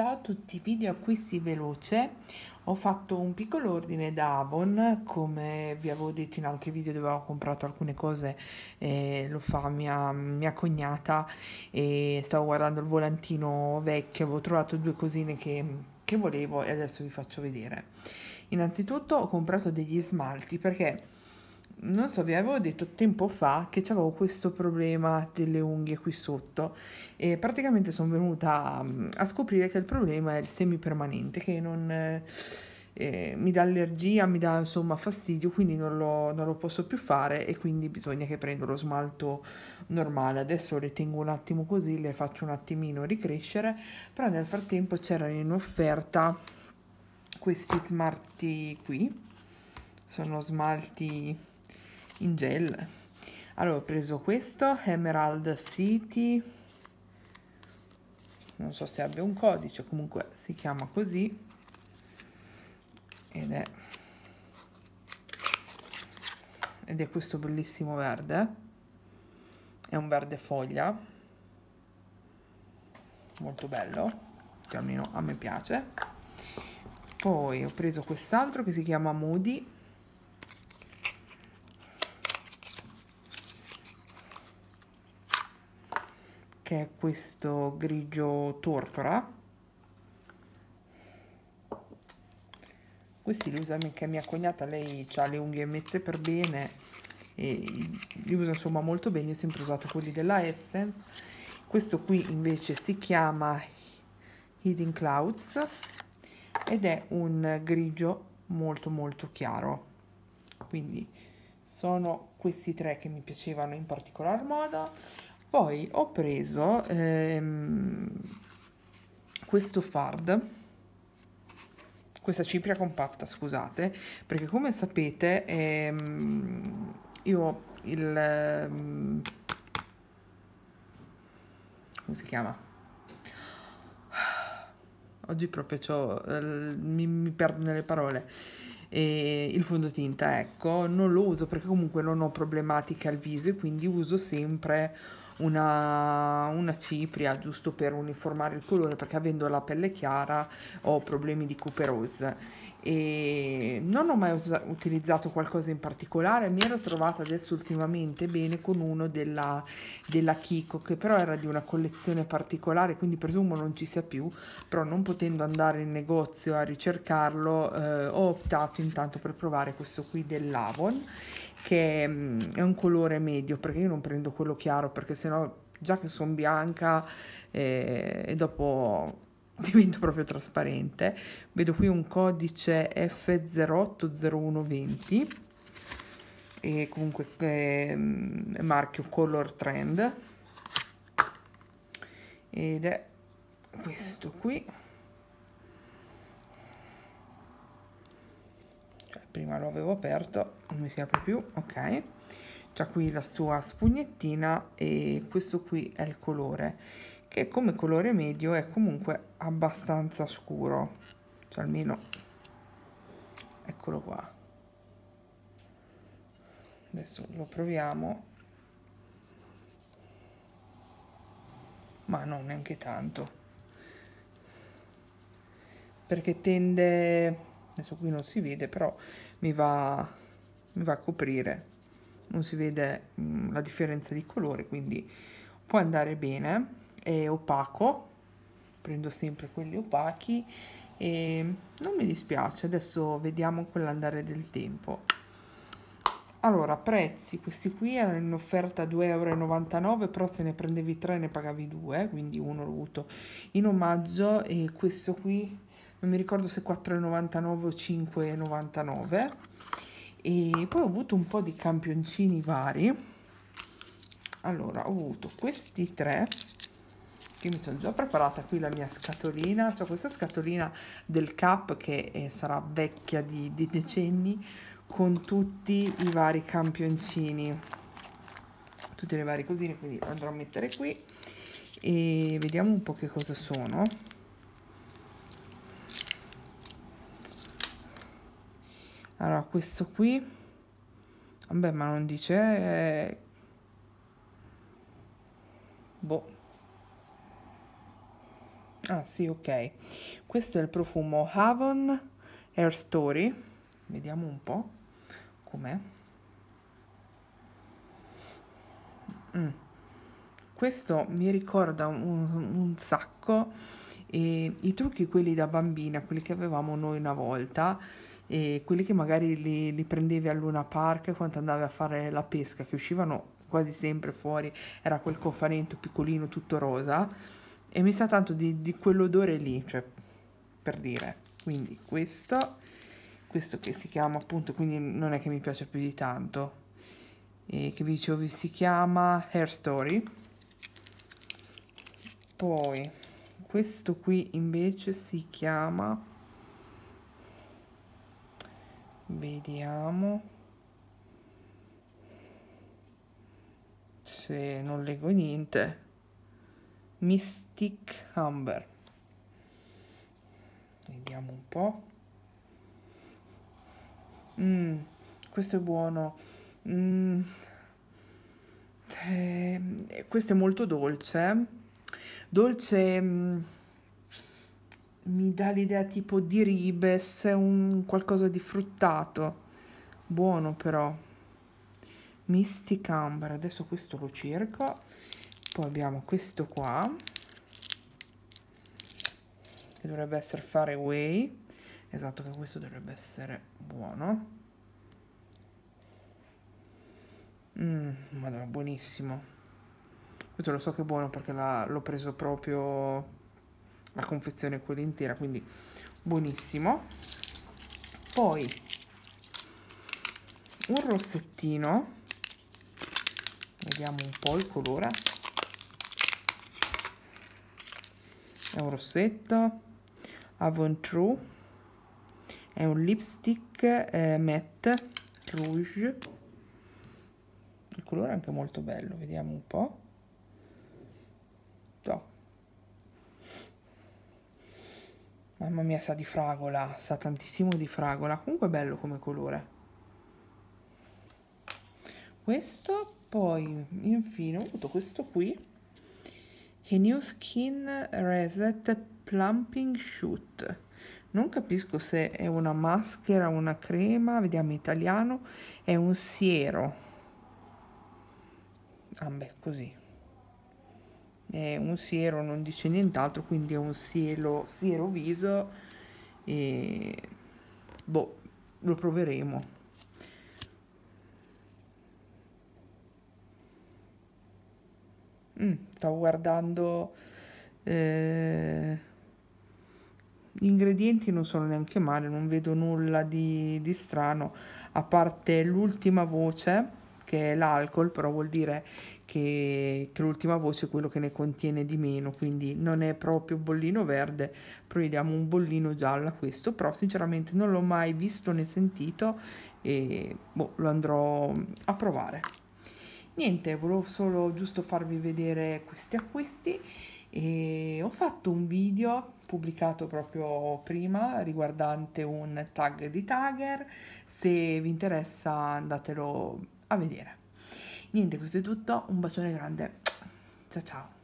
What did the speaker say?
ciao a tutti video acquisti veloce ho fatto un piccolo ordine da Avon come vi avevo detto in altri video dove ho comprato alcune cose eh, lo fa mia, mia cognata e stavo guardando il volantino vecchio avevo trovato due cosine che, che volevo e adesso vi faccio vedere innanzitutto ho comprato degli smalti perché non so, vi avevo detto tempo fa che avevo questo problema delle unghie qui sotto e praticamente sono venuta mm, a scoprire che il problema è il semipermanente che non, eh, eh, mi dà allergia, mi dà insomma fastidio, quindi non lo, non lo, posso più fare e quindi bisogna che prendo lo smalto normale. Adesso le tengo un attimo così, le faccio un attimino ricrescere, però nel frattempo c'erano in offerta questi smalti qui, sono smalti in gel allora ho preso questo Emerald City non so se abbia un codice comunque si chiama così ed è ed è questo bellissimo verde è un verde foglia molto bello che almeno a me piace poi ho preso quest'altro che si chiama Moody che è questo grigio tortora questi li usa anche mia cognata lei ha le unghie messe per bene e li usa insomma molto bene io ho sempre usato quelli della Essence questo qui invece si chiama Hidden Clouds ed è un grigio molto molto chiaro quindi sono questi tre che mi piacevano in particolar modo poi ho preso ehm, questo fard, questa cipria compatta, scusate, perché come sapete ehm, io il... Ehm, come si chiama? Oggi proprio eh, mi, mi perdo nelle parole e il fondotinta ecco non lo uso perché comunque non ho problematiche al viso e quindi uso sempre una, una cipria giusto per uniformare il colore perché avendo la pelle chiara ho problemi di cuperose e non ho mai usa- utilizzato qualcosa in particolare mi ero trovata adesso ultimamente bene con uno della, della Kiko che però era di una collezione particolare quindi presumo non ci sia più però non potendo andare in negozio a ricercarlo eh, ho optato intanto per provare questo qui dell'Avon che mm, è un colore medio perché io non prendo quello chiaro perché sennò già che sono bianca eh, e dopo divento proprio trasparente vedo qui un codice F080120 e comunque eh, marchio Color Trend ed è questo qui cioè, prima lo avevo aperto non mi si apre più ok c'è qui la sua spugnettina e questo qui è il colore che come colore medio è comunque abbastanza scuro, cioè almeno eccolo qua. Adesso lo proviamo, ma non neanche tanto, perché tende, adesso qui non si vede, però mi va, mi va a coprire non si vede mh, mm, la differenza di colore quindi può andare bene è opaco prendo sempre quelli opachi e non mi dispiace adesso vediamo con l'andare del tempo allora prezzi questi qui erano in offerta 2,99 euro però se ne prendevi 3 ne pagavi 2 quindi uno l'ho avuto in omaggio e questo qui non mi ricordo se 4,99 o 5,99 e poi ho avuto un po' di campioncini vari allora ho avuto questi tre io mi sono già preparata qui la mia scatolina, ho questa scatolina del CAP che eh, sarà vecchia di, di decenni con tutti i vari campioncini, tutte le varie cosine, quindi andrò a mettere qui e vediamo un po' che cosa sono. Allora, questo qui, vabbè, ma non dice... Eh, boh, ah sì ok questo è il profumo Havon Air Story vediamo un po' com'è mm. questo mi ricorda un, un sacco eh, i trucchi quelli da bambina quelli che avevamo noi una volta e quelli che magari li, li prendevi a Luna Park quando andavi a fare la pesca che uscivano quasi sempre fuori era quel cofanetto piccolino tutto rosa e mi sa tanto di, di quell'odore lì, cioè per dire, quindi questo, questo che si chiama appunto, quindi non è che mi piace più di tanto, e che vi dicevo si chiama Hair Story, poi questo qui invece si chiama, vediamo, se non leggo niente Mystic Amber. Vediamo un po'. Mm, questo è buono. Mm, eh, questo è molto dolce. Dolce mm, mi dà l'idea tipo di ribes, un qualcosa di fruttato. Buono però. Mystic Amber. Adesso questo lo cerco poi abbiamo questo qua che dovrebbe essere fare way esatto che questo dovrebbe essere buono mm, madonna buonissimo questo lo so che è buono perché l'ho preso proprio la confezione quella intera quindi buonissimo poi un rossettino vediamo un po' il colore è un rossetto Avon True è un lipstick eh, matte rouge il colore è anche molto bello vediamo un po' no. mamma mia sa di fragola sa tantissimo di fragola comunque bello come colore questo poi infine ho avuto questo qui a new skin reset plumping shoot. Non capisco se è una maschera, una crema, vediamo in italiano, è un siero. Ah beh, così. È un siero, non dice nient'altro, quindi è un siero, siero viso e boh, lo proveremo. Mm, stavo guardando... Eh, gli ingredienti non sono neanche male, non vedo nulla di, di strano, a parte l'ultima voce che è l'alcol, però vuol dire che, che l'ultima voce è quello che ne contiene di meno, quindi non è proprio bollino verde, proviamo un bollino giallo a questo, però sinceramente non l'ho mai visto né sentito e boh, lo andrò a provare niente volevo solo giusto farvi vedere questi acquisti e ho fatto un video pubblicato proprio prima riguardante un tag di Tagger se vi interessa andatelo a vedere niente questo è tutto un bacione grande ciao ciao